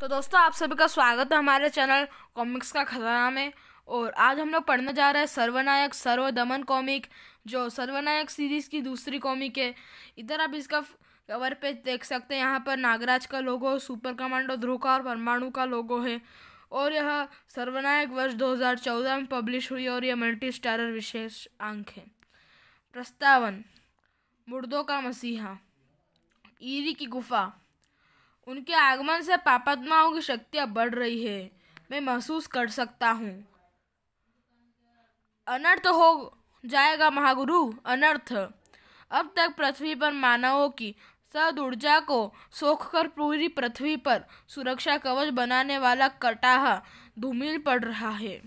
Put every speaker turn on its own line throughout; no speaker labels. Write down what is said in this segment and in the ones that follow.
तो दोस्तों आप सभी का स्वागत है हमारे चैनल कॉमिक्स का खजाना में और आज हम लोग पढ़ने जा रहे हैं सर्वनायक सर्व दमन कॉमिक जो सर्वनायक सीरीज़ की दूसरी कॉमिक है इधर आप इसका कवर पेज देख सकते हैं यहाँ पर नागराज का लोगो सुपर कमांडो ध्रुव का और परमाणु का लोगो है और यह सर्वनायक वर्ष 2014 में पब्लिश हुई और यह मल्टी स्टारर विशेष अंक है प्रस्तावन मुर्दों का मसीहा ईरी की गुफा उनके आगमन से पापात्माओं की शक्तियाँ बढ़ रही है मैं महसूस कर सकता हूँ अनर्थ हो जाएगा महागुरु अनर्थ अब तक पृथ्वी पर मानवों की सद ऊर्जा को सोख कर पूरी पृथ्वी पर सुरक्षा कवच बनाने वाला कटाह धूमिल पड़ रहा है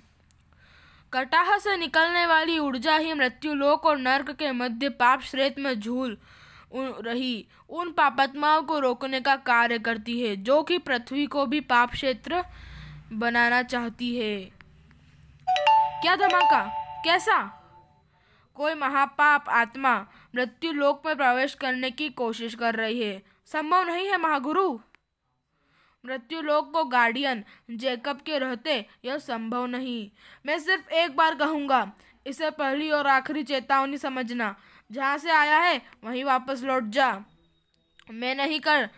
कटाह से निकलने वाली ऊर्जा ही मृत्यु लोक और नर्क के मध्य पाप श्रेत में झूल रही उन पापात्माओं को रोकने का कार्य करती है जो कि पृथ्वी को भी पाप क्षेत्र बनाना चाहती है क्या धमाका कैसा कोई महापाप आत्मा मृत्यु लोक में प्रवेश करने की कोशिश कर रही है संभव नहीं है महागुरु मृत्यु लोक को गार्डियन जेकब के रहते यह संभव नहीं मैं सिर्फ एक बार कहूँगा इसे पहली और आखिरी चेतावनी समझना जहाँ से आया है वहीं वापस लौट जा मैं नहीं कर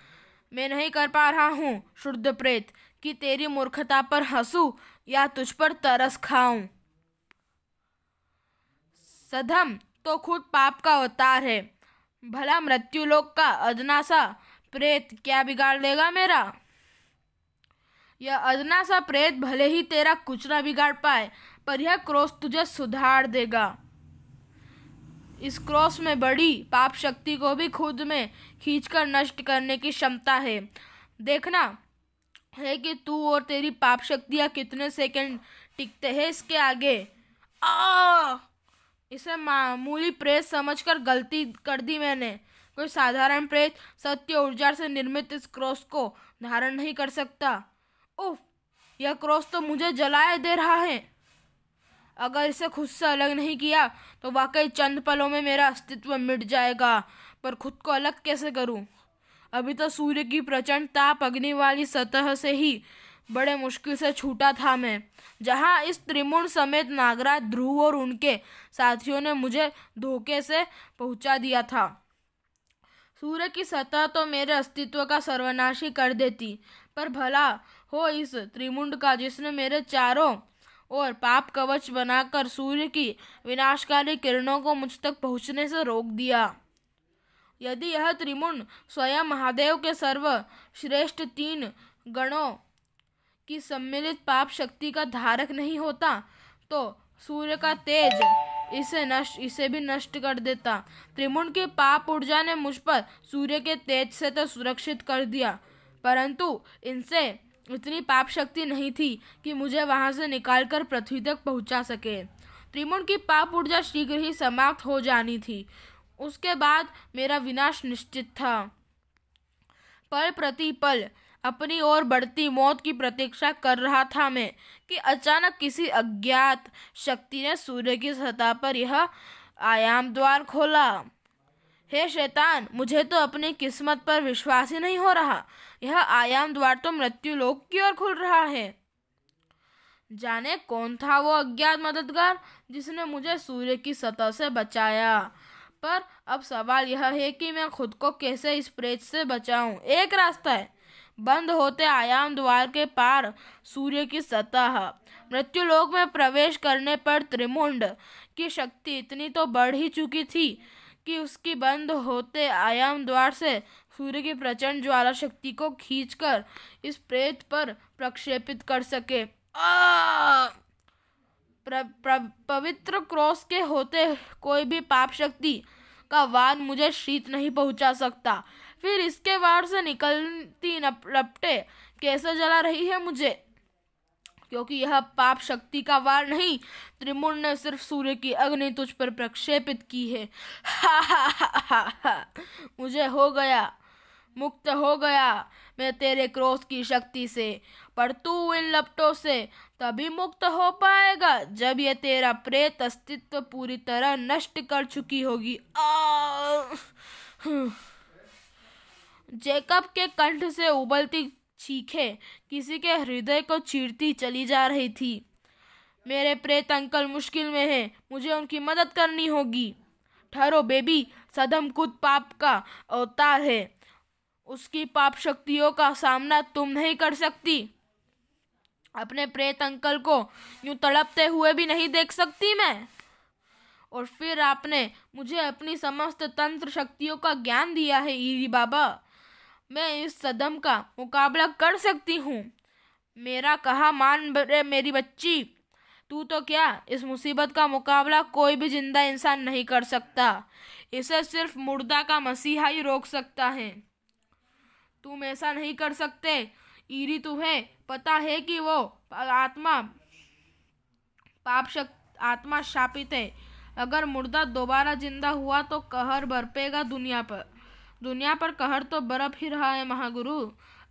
मैं नहीं कर पा रहा हूँ शुद्ध प्रेत कि तेरी मूर्खता पर हंसू या तुझ पर तरस खाऊं सधम तो खुद पाप का अवतार है भला मृत्यु लोक का अदना सा प्रेत क्या बिगाड़ देगा मेरा यह अदना सा प्रेत भले ही तेरा कुछ ना बिगाड़ पाए पर यह क्रोध तुझे सुधार देगा इस क्रॉस में बड़ी पाप शक्ति को भी खुद में खींचकर नष्ट करने की क्षमता है देखना है कि तू और तेरी पाप शक्तियाँ कितने सेकंड टिकते हैं इसके आगे आ इसे मामूली प्रेत समझकर गलती कर दी मैंने कोई साधारण प्रेत सत्य ऊर्जा से निर्मित इस क्रॉस को धारण नहीं कर सकता उफ यह क्रॉस तो मुझे जलाए दे रहा है अगर इसे खुद से अलग नहीं किया तो वाकई चंद पलों में मेरा अस्तित्व मिट जाएगा पर खुद को अलग कैसे करूं? अभी तो सूर्य की प्रचंड ताप अग्नि वाली सतह से ही बड़े मुश्किल से छूटा था मैं जहाँ इस त्रिमुण समेत नागराज ध्रुव और उनके साथियों ने मुझे धोखे से पहुँचा दिया था सूर्य की सतह तो मेरे अस्तित्व का सर्वनाशी कर देती पर भला हो इस त्रिमुंड का जिसने मेरे चारों और पाप कवच बनाकर सूर्य की विनाशकारी किरणों को मुझ तक पहुँचने से रोक दिया यदि यह त्रिमुण स्वयं महादेव के सर्व श्रेष्ठ तीन गणों की सम्मिलित पाप शक्ति का धारक नहीं होता तो सूर्य का तेज इसे नष्ट इसे भी नष्ट कर देता त्रिमुण की पाप ऊर्जा ने मुझ पर सूर्य के तेज से तो सुरक्षित कर दिया परंतु इनसे इतनी पाप शक्ति नहीं थी कि मुझे वहां से निकालकर पृथ्वी तक पहुंचा सके त्रिमुण की पाप ऊर्जा शीघ्र ही समाप्त हो जानी थी उसके बाद मेरा विनाश निश्चित था पल प्रति पल अपनी ओर बढ़ती मौत की प्रतीक्षा कर रहा था मैं कि अचानक किसी अज्ञात शक्ति ने सूर्य की सतह पर यह आयाम द्वार खोला हे शैतान मुझे तो अपनी किस्मत पर विश्वास ही नहीं हो रहा यह आयाम द्वार तो मृत्यु लोक की ओर खुल रहा है जाने कौन था वो अज्ञात मददगार जिसने मुझे सूर्य की सतह से बचाया पर अब सवाल यह है कि मैं खुद को कैसे इस प्रेत से बचाऊं एक रास्ता है बंद होते आयाम द्वार के पार सूर्य की सतह मृत्यु लोक में प्रवेश करने पर त्रिमुंड की शक्ति इतनी तो बढ़ ही चुकी थी कि उसकी बंद होते आयाम द्वार से सूर्य की प्रचंड ज्वाला शक्ति को खींचकर इस प्रेत पर प्रक्षेपित कर सके प्र, प्र, पवित्र क्रॉस के होते कोई भी पाप शक्ति का वान मुझे शीत नहीं पहुंचा सकता फिर इसके वार से निकलती लपटे कैसे जला रही है मुझे क्योंकि यह पाप शक्ति का वार नहीं त्रिमुण ने सिर्फ सूर्य की अग्नि तुझ पर प्रक्षेपित की है हा हा हा हा हा मुझे हो गया मुक्त हो गया मैं तेरे क्रोध की शक्ति से पर तू इन लपटों से तभी मुक्त हो पाएगा जब ये तेरा प्रेत अस्तित्व पूरी तरह नष्ट कर चुकी होगी जेकब के कंठ से उबलती चीखे किसी के हृदय को चीरती चली जा रही थी मेरे प्रेत अंकल मुश्किल में हैं मुझे उनकी मदद करनी होगी ठहरो बेबी सदम खुद पाप का अवतार है उसकी पाप शक्तियों का सामना तुम नहीं कर सकती अपने प्रेत अंकल को यूं तड़पते हुए भी नहीं देख सकती मैं और फिर आपने मुझे अपनी समस्त तंत्र शक्तियों का ज्ञान दिया है ईरी बाबा मैं इस सदम का मुकाबला कर सकती हूँ मेरा कहा मान रे मेरी बच्ची तू तो क्या इस मुसीबत का मुकाबला कोई भी जिंदा इंसान नहीं कर सकता इसे सिर्फ मुर्दा का मसीहा ही रोक सकता है तुम ऐसा नहीं कर सकते ईरी तुम्हें पता है कि वो आत्मा पाप शक आत्मा शापित है अगर मुर्दा दोबारा जिंदा हुआ तो कहर बरपेगा दुनिया पर दुनिया पर कहर तो बर्फ ही रहा है महागुरु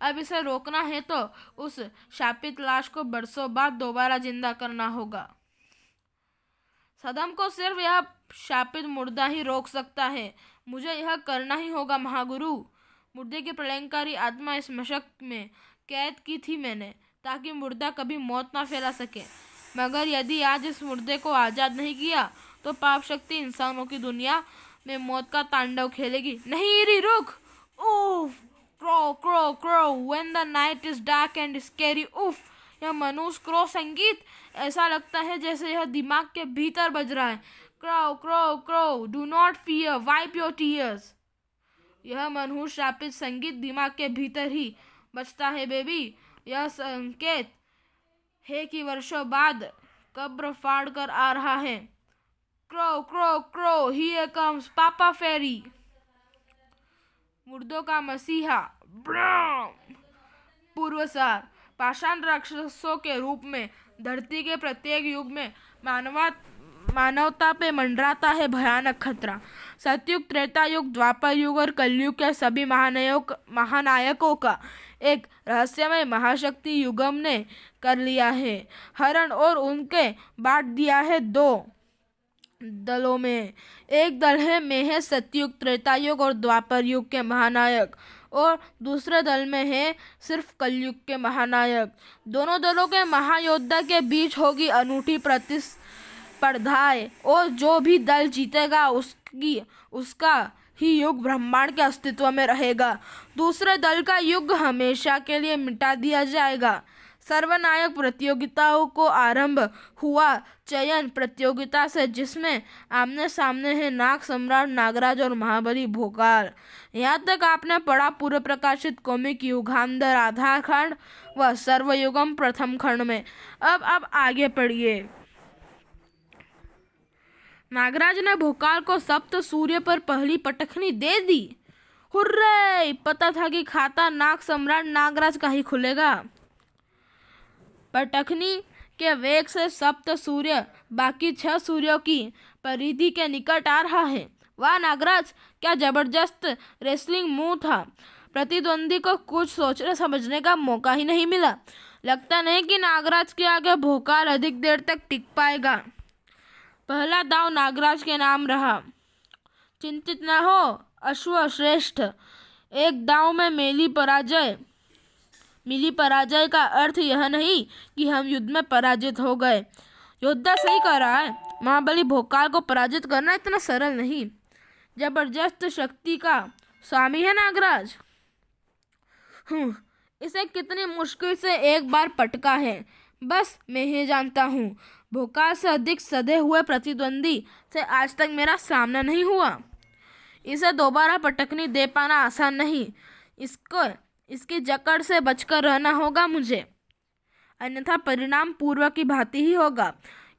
अब इसे रोकना है तो उस शापित लाश को बरसों बाद दोबारा जिंदा करना होगा सदम को सिर्फ यह शापित मुर्दा ही रोक सकता है मुझे यह करना ही होगा महागुरु मुर्दे के प्रलयंकारी आत्मा इस मशक में कैद की थी मैंने ताकि मुर्दा कभी मौत ना फैला सके मगर यदि आज इस मुर्दे को आज़ाद नहीं किया तो पाप शक्ति इंसानों की दुनिया में मौत का तांडव खेलेगी नहीं रि रुख ओफ crow crow crow when the night is dark and scary उफ यह मनुष्य क्रो संगीत ऐसा लगता है जैसे यह दिमाग के भीतर बज रहा है crow crow crow do not fear wipe your tears यह मनहूस शापित संगीत दिमाग के भीतर ही बचता है बेबी यह संकेत है कि वर्षों बाद कब्र फाड़ कर आ रहा है crow crow crow he comes पापा फेरी मुर्दों का मसीहा पूर्वसार पाषाण राक्षसों के रूप में धरती के प्रत्येक युग में मानवा मानवता पे मंडराता है भयानक खतरा सतयुग त्रेता युग द्वापर युग और कलयुग के सभी महानायक महानायकों का एक रहस्यमय महाशक्ति युगम ने कर लिया है हरण और उनके बांट दिया है दो दलों में एक दल है में है सतयुग त्रेता युग और द्वापर युग के महानायक और दूसरे दल में है सिर्फ कलयुग के महानायक दोनों दलों के महायोद्धा के बीच होगी अनूठी प्रतिस्पर्धाएं और जो भी दल जीतेगा उस की उसका ही युग ब्रह्मांड के अस्तित्व में रहेगा दूसरे दल का युग हमेशा के लिए मिटा दिया जाएगा सर्वनायक प्रतियोगिताओं को आरंभ हुआ चयन प्रतियोगिता से जिसमें आमने सामने है नाग सम्राट नागराज और महाबली भोकाल यहाँ तक आपने पढ़ा पूर्व प्रकाशित कॉमिक युगान्धर आधार खंड व सर्वयुगम प्रथम खंड में अब अब आगे पढ़िए नागराज ने भोकाल को सप्त सूर्य पर पहली पटखनी दे दी हुर्रे पता था कि खाता नाग सम्राट नागराज का ही खुलेगा पटखनी के वेग से सप्त सूर्य बाकी छह सूर्यों की परिधि के निकट आ रहा है वह नागराज क्या जबरदस्त रेसलिंग मुंह था प्रतिद्वंदी को कुछ सोचने समझने का मौका ही नहीं मिला लगता नहीं कि नागराज के आगे भोकाल अधिक देर तक टिक पाएगा पहला दाव नागराज के नाम रहा चिंतित न हो अश्व श्रेष्ठ एक दाव में मेली पराजय मिली पराजय का अर्थ यह नहीं कि हम युद्ध में पराजित हो गए योद्धा सही कर रहा है महाबली भोकाल को पराजित करना इतना सरल नहीं जबरदस्त शक्ति का स्वामी है नागराज हम्म, इसे कितनी मुश्किल से एक बार पटका है बस मैं ही जानता हूँ भोकाल से अधिक सदे हुए प्रतिद्वंदी से आज तक मेरा सामना नहीं हुआ इसे दोबारा पटकनी दे पाना आसान नहीं इसको इसकी जकड़ से बचकर रहना होगा मुझे अन्यथा परिणाम पूर्व की भांति ही होगा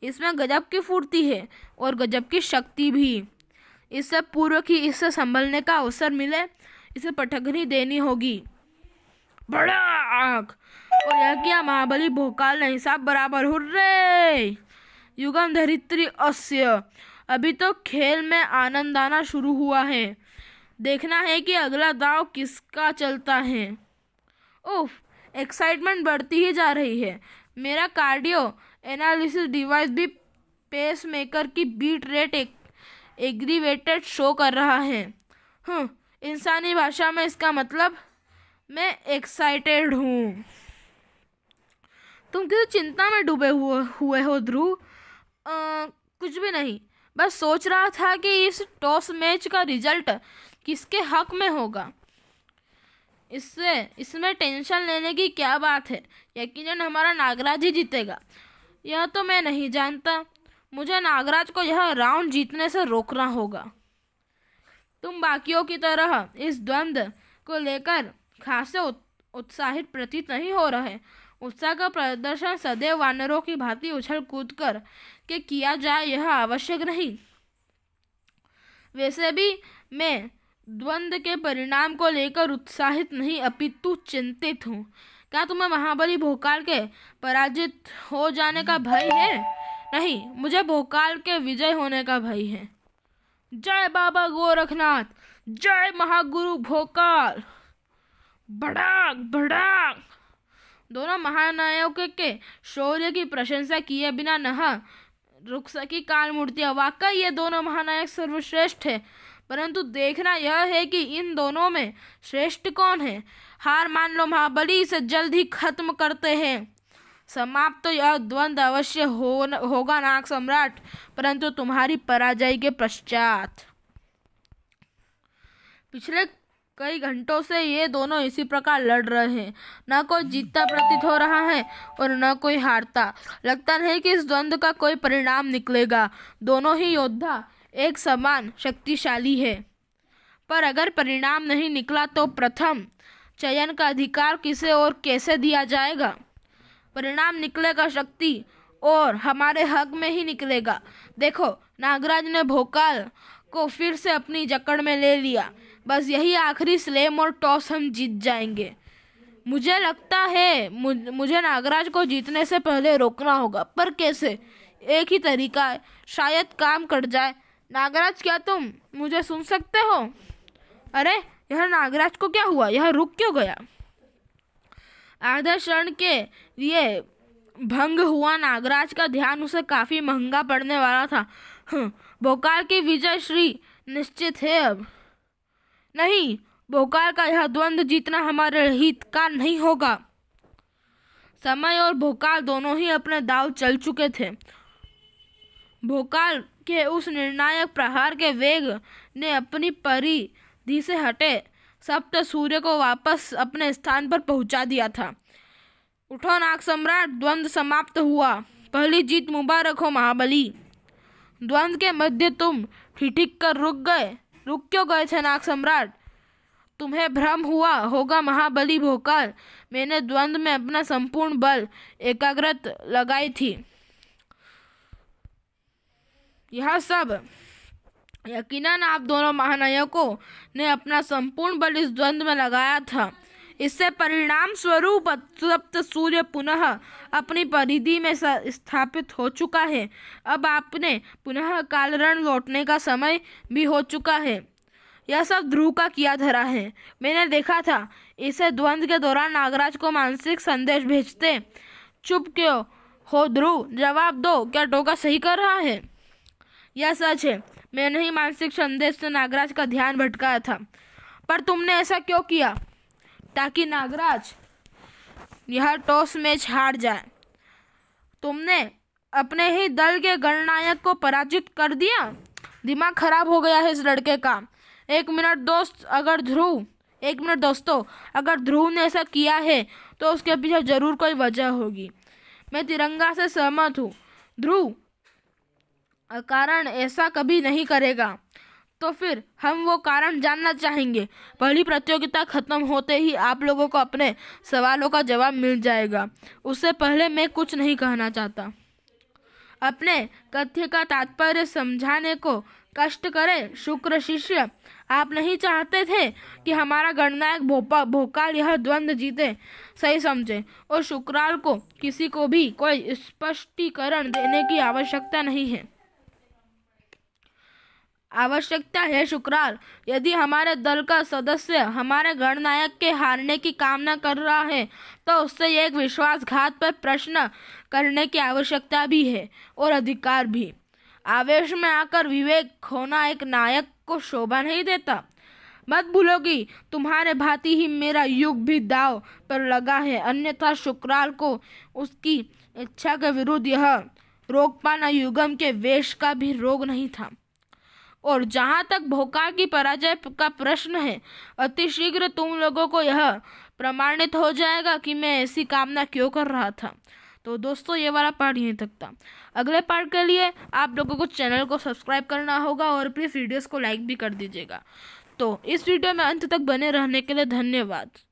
इसमें गजब की फूर्ति है और गजब की शक्ति भी इससे पूर्व की इससे संभलने का अवसर मिले इसे पटकनी देनी होगी बड़ा आग और यह क्या महाबली भोकाल नहीं साहब बराबर हुर्रे युगम धरित्री अस्य अभी तो खेल में आनंद आना शुरू हुआ है देखना है कि अगला दाव किसका चलता है ओफ एक्साइटमेंट बढ़ती ही जा रही है मेरा कार्डियो एनालिसिस डिवाइस भी पेस मेकर की बीट रेट एक एग्रीवेटेड शो कर रहा है हम्म, इंसानी भाषा में इसका मतलब मैं एक्साइटेड हूँ तुम किसी चिंता में डूबे हुए हुए हो ध्रुव आ, कुछ भी नहीं बस सोच रहा था कि इस टॉस मैच का रिजल्ट किसके हक में होगा इससे इसमें टेंशन लेने की क्या बात है यकीनन हमारा नागराज ही जीतेगा यह तो मैं नहीं जानता मुझे नागराज को यह राउंड जीतने से रोकना होगा तुम बाकियों की तरह इस द्वंद्व को लेकर खासे उत्साहित प्रतीत नहीं हो रहे उत्साह का प्रदर्शन सदैव वानरों की भांति उछल कूद कर के किया जाए यह आवश्यक नहीं वैसे भी मैं द्वंद के परिणाम को लेकर उत्साहित नहीं अपितु चिंतित हूँ क्या तुम्हें महाबली भोकाल के पराजित हो जाने का भय है नहीं मुझे भोकाल के विजय होने का भय है जय बाबा गोरखनाथ जय महागुरु भोकाल भड़ाक भड़ाक दोनों महानायकों के शौर्य की प्रशंसा किए बिना नहा रुक सकी काल मूर्तियाँ वाकई ये दोनों महानायक सर्वश्रेष्ठ हैं परंतु देखना यह है कि इन दोनों में श्रेष्ठ कौन है हार मान लो महाबली इसे जल्द ही खत्म करते हैं समाप्त तो यह द्वंद्व अवश्य हो न, होगा नाग सम्राट परंतु तुम्हारी पराजय के पश्चात पिछले कई घंटों से ये दोनों इसी प्रकार लड़ रहे हैं न कोई जीतता प्रतीत हो रहा है और न कोई हारता लगता नहीं कि इस द्वंद्व का कोई परिणाम निकलेगा दोनों ही योद्धा एक समान शक्तिशाली है पर अगर परिणाम नहीं निकला तो प्रथम चयन का अधिकार किसे और कैसे दिया जाएगा परिणाम निकलेगा शक्ति और हमारे हक में ही निकलेगा देखो नागराज ने भोकाल को फिर से अपनी जकड़ में ले लिया बस यही आखिरी स्लेम और टॉस हम जीत जाएंगे मुझे लगता है मुझे नागराज को जीतने से पहले रोकना होगा पर कैसे एक ही तरीका है शायद काम कट जाए नागराज क्या तुम मुझे सुन सकते हो अरे यह नागराज को क्या हुआ यह रुक क्यों गया आधा क्षण के लिए भंग हुआ नागराज का ध्यान उसे काफ़ी महंगा पड़ने वाला था भोकाल हम्म, की विजय श्री निश्चित है अब नहीं भोकाल का यह द्वंद्व जीतना हमारे हित का नहीं होगा समय और भोकाल दोनों ही अपने दाव चल चुके थे भोकाल के उस निर्णायक प्रहार के वेग ने अपनी परिधि से हटे सप्त सूर्य को वापस अपने स्थान पर पहुंचा दिया था उठो नाग सम्राट द्वंद्व समाप्त हुआ पहली जीत मुबारक हो महाबली द्वंद्व के मध्य तुम ठिठिक कर रुक गए रुक क्यों गए थे नाग सम्राट तुम्हें भ्रम हुआ होगा महाबली भोकर मैंने द्वंद्व में अपना संपूर्ण बल एकाग्रत लगाई थी यह सब यकीनन आप दोनों महानायकों ने अपना संपूर्ण बल इस द्वंद्व में लगाया था इससे परिणाम स्वरूप तप्त सूर्य पुनः अपनी परिधि में स्थापित हो चुका है अब आपने पुनः कालरण लौटने का समय भी हो चुका है यह सब ध्रुव का किया धरा है मैंने देखा था इसे द्वंद्व के दौरान नागराज को मानसिक संदेश भेजते चुप क्यों हो ध्रुव जवाब दो क्या टोका सही कर रहा है यह सच है मैंने ही मानसिक संदेश से नागराज का ध्यान भटकाया था पर तुमने ऐसा क्यों किया ताकि नागराज यह टॉस मैच हार जाए तुमने अपने ही दल के गणनायक को पराजित कर दिया दिमाग खराब हो गया है इस लड़के का एक मिनट दोस्त अगर ध्रुव एक मिनट दोस्तों अगर ध्रुव ने ऐसा किया है तो उसके पीछे ज़रूर कोई वजह होगी मैं तिरंगा से सहमत हूँ ध्रुव कारण ऐसा कभी नहीं करेगा तो फिर हम वो कारण जानना चाहेंगे पहली प्रतियोगिता खत्म होते ही आप लोगों को अपने सवालों का जवाब मिल जाएगा उससे पहले मैं कुछ नहीं कहना चाहता अपने कथ्य का तात्पर्य समझाने को कष्ट करें शुक्र शिष्य आप नहीं चाहते थे कि हमारा गणनायक भोपा भोकाल यह द्वंद्व जीते सही समझे और शुक्राल को किसी को भी कोई स्पष्टीकरण देने की आवश्यकता नहीं है आवश्यकता है शुक्रार यदि हमारे दल का सदस्य हमारे गणनायक के हारने की कामना कर रहा है तो उससे एक विश्वासघात पर प्रश्न करने की आवश्यकता भी है और अधिकार भी आवेश में आकर विवेक खोना एक नायक को शोभा नहीं देता मत भूलोगी तुम्हारे भांति ही मेरा युग भी दाव पर लगा है अन्यथा शुक्राल को उसकी इच्छा के विरुद्ध यह रोक पाना युगम के वेश का भी रोग नहीं था और जहाँ तक भोकार की पराजय का प्रश्न है अतिशीघ्र तुम लोगों को यह प्रमाणित हो जाएगा कि मैं ऐसी कामना क्यों कर रहा था तो दोस्तों ये वाला पार्ट यहीं तक था अगले पार्ट के लिए आप लोगों को चैनल को सब्सक्राइब करना होगा और प्लीज़ वीडियोस को लाइक भी कर दीजिएगा तो इस वीडियो में अंत तक बने रहने के लिए धन्यवाद